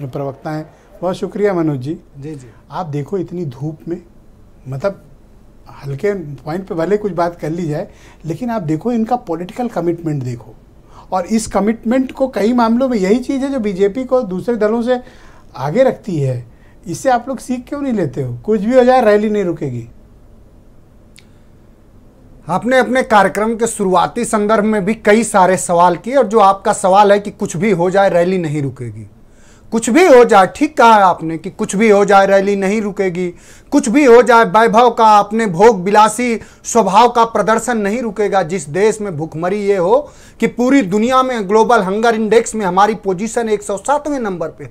जो प्रवक्ता हैं बहुत शुक्रिया मनोज जी जी जी आप देखो इतनी धूप में मतलब हल्के पॉइंट पे भले कुछ बात कर ली जाए लेकिन आप देखो इनका पॉलिटिकल कमिटमेंट देखो और इस कमिटमेंट को कई मामलों में यही चीज़ है जो बीजेपी को दूसरे दलों से आगे रखती है इससे आप लोग सीख क्यों नहीं लेते हो कुछ भी हो जाए रैली नहीं रुकेगी आपने अपने कार्यक्रम के शुरुआती संदर्भ में भी कई सारे सवाल किए और जो आपका सवाल है कि कुछ भी हो जाए रैली नहीं रुकेगी कुछ भी हो जाए ठीक कहा है आपने कि कुछ भी हो जाए रैली नहीं रुकेगी कुछ भी हो जाए वैभव का अपने भोग विलासी स्वभाव का प्रदर्शन नहीं रुकेगा जिस देश में भुखमरी ये हो कि पूरी दुनिया में ग्लोबल हंगर इंडेक्स में हमारी पोजीशन एक नंबर पे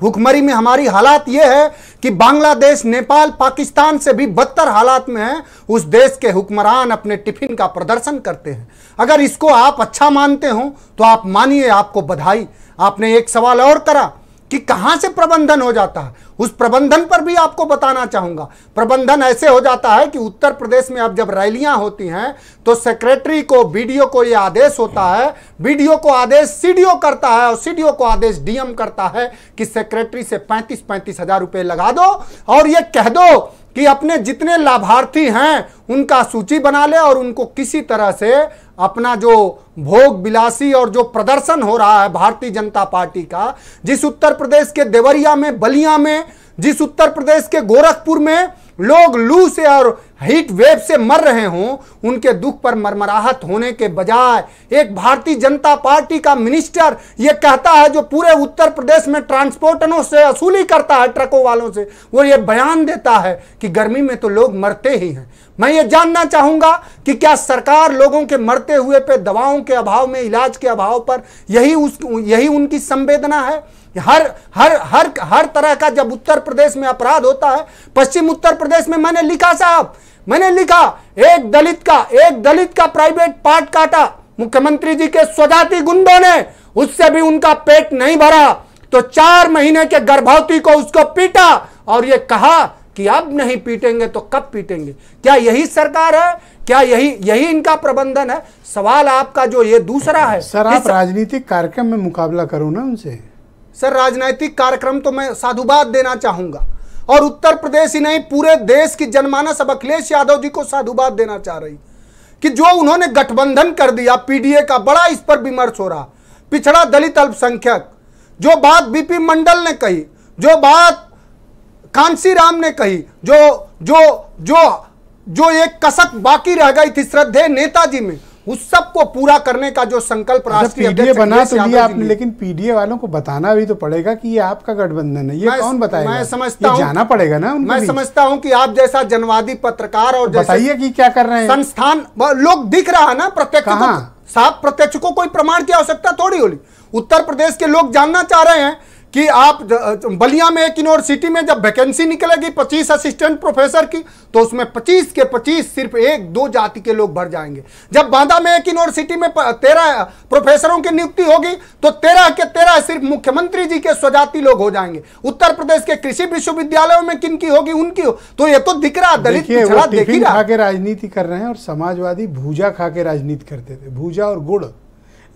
भुखमरी में हमारी हालात यह है कि बांग्लादेश नेपाल पाकिस्तान से भी बदतर हालात में है उस देश के हुक्मरान अपने टिफिन का प्रदर्शन करते हैं अगर इसको आप अच्छा मानते हो तो आप मानिए आपको बधाई आपने एक सवाल और करा कि कहां से प्रबंधन हो जाता है उस प्रबंधन पर भी आपको बताना चाहूंगा प्रबंधन ऐसे हो जाता है कि उत्तर प्रदेश में अब जब रैलियां होती हैं तो सेक्रेटरी को वीडियो को यह आदेश होता है वीडियो को आदेश सीडीओ करता है और सीडीओ को आदेश डीएम करता है कि सेक्रेटरी से पैंतीस पैंतीस हजार रुपए लगा दो और यह कह दो कि अपने जितने लाभार्थी हैं उनका सूची बना ले और उनको किसी तरह से अपना जो भोग बिलासी और जो प्रदर्शन हो रहा है भारतीय जनता पार्टी का जिस उत्तर प्रदेश के देवरिया में बलिया में जिस उत्तर प्रदेश के गोरखपुर में लोग लू से और हीट वेव से मर रहे हों उनके दुख पर मरमराहत होने के बजाय एक भारतीय जनता पार्टी का मिनिस्टर ये कहता है जो पूरे उत्तर प्रदेश में ट्रांसपोर्टरों से असूली करता है ट्रकों वालों से वो ये बयान देता है कि गर्मी में तो लोग मरते ही हैं मैं ये जानना चाहूँगा कि क्या सरकार लोगों के मरते हुए पे दवाओं के अभाव में इलाज के अभाव पर यही उस यही उनकी संवेदना है हर हर हर हर तरह का जब उत्तर प्रदेश में अपराध होता है पश्चिम उत्तर प्रदेश में मैंने लिखा साहब मैंने लिखा एक दलित का एक दलित का प्राइवेट पार्ट काटा मुख्यमंत्री जी के स्वजाति गुंडों ने उससे भी उनका पेट नहीं भरा तो चार महीने के गर्भवती को उसको पीटा और ये कहा कि अब नहीं पीटेंगे तो कब पीटेंगे क्या यही सरकार है क्या यही यही इनका प्रबंधन है सवाल आपका जो ये दूसरा है सर आप राजनीतिक कार्यक्रम में मुकाबला करो ना उनसे सर राजनैतिक कार्यक्रम तो मैं साधुवाद देना चाहूंगा और उत्तर प्रदेश ही नहीं पूरे देश की जनमानस अब अखिलेश यादव जी को साधुवाद देना चाह रही कि जो उन्होंने गठबंधन कर दिया पीडीए का बड़ा इस पर विमर्श हो रहा पिछड़ा दलित अल्पसंख्यक जो बात बीपी मंडल ने कही जो बात कांसी राम ने कही जो जो जो जो एक कसक बाकी रह गई थी श्रद्धे नेताजी में उस सब को पूरा करने का जो संकल्प अच्छा, राष्ट्रीय बना तो दिया आपने लेकिन पीडीए वालों को बताना भी तो पड़ेगा कि ये आपका गठबंधन है ये कौन बताएगा मैं समझता हूँ जाना पड़ेगा ना मैं समझता हूँ कि आप जैसा जनवादी पत्रकार और बताइए कि क्या कर रहे हैं संस्थान लोग दिख रहा है ना प्रत्यक्ष साफ प्रत्यक्ष को कोई प्रमाण की आवश्यकता थोड़ी होली उत्तर प्रदेश के लोग जानना चाह रहे हैं कि आप बलिया में एक यूनिवर्सिटी में जब वैकेंसी निकलेगी पच्चीस असिस्टेंट प्रोफेसर की तो उसमें पच्चीस के पच्चीस सिर्फ एक दो जाति के लोग भर जाएंगे जब बांदा में एक यूनिवर्सिटी में तेरह प्रोफेसरों की नियुक्ति होगी तो तेरह के तेरह सिर्फ मुख्यमंत्री जी के स्वजाति लोग हो जाएंगे उत्तर प्रदेश के कृषि विश्वविद्यालयों में किन की होगी उनकी हो तो ये तो दिख रहा दलित खा के राजनीति कर रहे हैं और समाजवादी भूजा खा के राजनीति करते थे भूजा और गुड़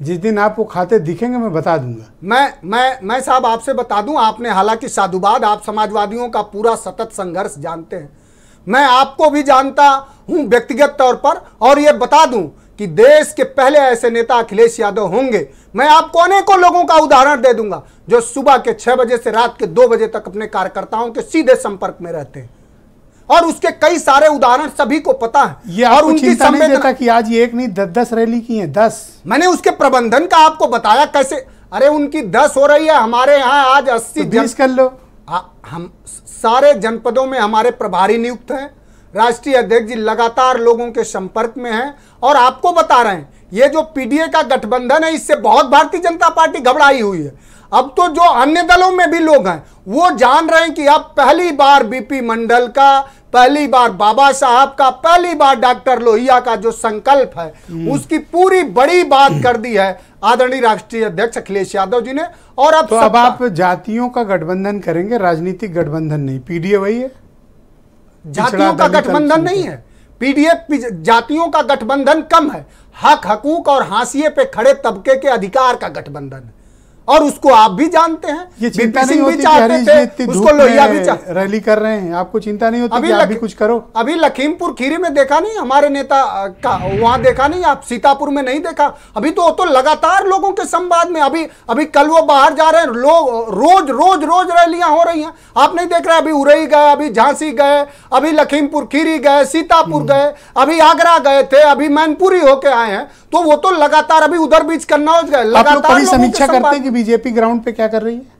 जिस दिन आप वो खाते दिखेंगे मैं बता दूंगा मैं मैं मैं साहब आपसे बता दूं आपने हालांकि साधुवाद आप समाजवादियों का पूरा सतत संघर्ष जानते हैं मैं आपको भी जानता हूं व्यक्तिगत तौर पर और ये बता दूं कि देश के पहले ऐसे नेता अखिलेश यादव होंगे मैं आपको अनेकों लोगों का उदाहरण दे दूंगा जो सुबह के छह बजे से रात के दो बजे तक अपने कार्यकर्ताओं के सीधे संपर्क में रहते हैं और उसके कई सारे उदाहरण सभी को पता है ये और उनकी संवेदना की आज ये एक नहीं दस दस रैली की है दस मैंने उसके प्रबंधन का आपको बताया कैसे अरे उनकी दस हो रही है हमारे यहाँ आज अस्सी तो कर लो आ, हम सारे जनपदों में हमारे प्रभारी नियुक्त हैं राष्ट्रीय अध्यक्ष जी लगातार लोगों के संपर्क में हैं और आपको बता रहे हैं ये जो पीडीए का गठबंधन है इससे बहुत भारतीय जनता पार्टी घबराई हुई है अब तो जो अन्य दलों में भी लोग हैं वो जान रहे हैं कि अब पहली बार बीपी मंडल का पहली बार बाबा साहब का पहली बार डॉक्टर लोहिया का जो संकल्प है हम्म। उसकी पूरी बड़ी बात कर दी है आदरणीय राष्ट्रीय अध्यक्ष अखिलेश यादव जी ने और अब तो अब आप जातियों का गठबंधन करेंगे राजनीतिक गठबंधन नहीं पीडीए वही है जातियों का गठबंधन नहीं है पीडीएफ जातियों का गठबंधन कम है हक हकूक और हाशिए पे खड़े तबके के अधिकार का गठबंधन है और उसको आप भी जानते हैं ये चिंता नहीं होती भी थे उसको लोहिया भी रैली कर रहे हैं आपको चिंता नहीं होती अभी आप भी कुछ करो अभी लखीमपुर खीरी में देखा नहीं हमारे नेता का वहां देखा नहीं आप सीतापुर में नहीं देखा अभी तो तो लगातार लोगों के संवाद में अभी अभी कल वो बाहर जा रहे हैं लोग रोज रोज रोज रैलियां हो रही है आप नहीं देख रहे अभी उरई गए अभी झांसी गए अभी लखीमपुर खीरी गए सीतापुर हम्म। गए अभी आगरा गए थे अभी मैनपुरी होके आए हैं तो वो तो लगातार अभी उधर बीच करना हो गए लगातार समीक्षा करते हैं बीजेपी ग्राउंड पे क्या कर रही है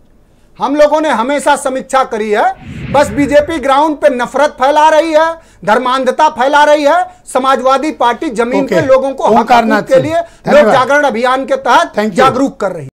हम लोगों ने हमेशा समीक्षा करी है बस बीजेपी ग्राउंड पे नफरत फैला रही है धर्मांधता फैला रही है समाजवादी पार्टी जमीन okay. लोगों को हकारना के लिए लोक जागरण अभियान के तहत जागरूक कर रही है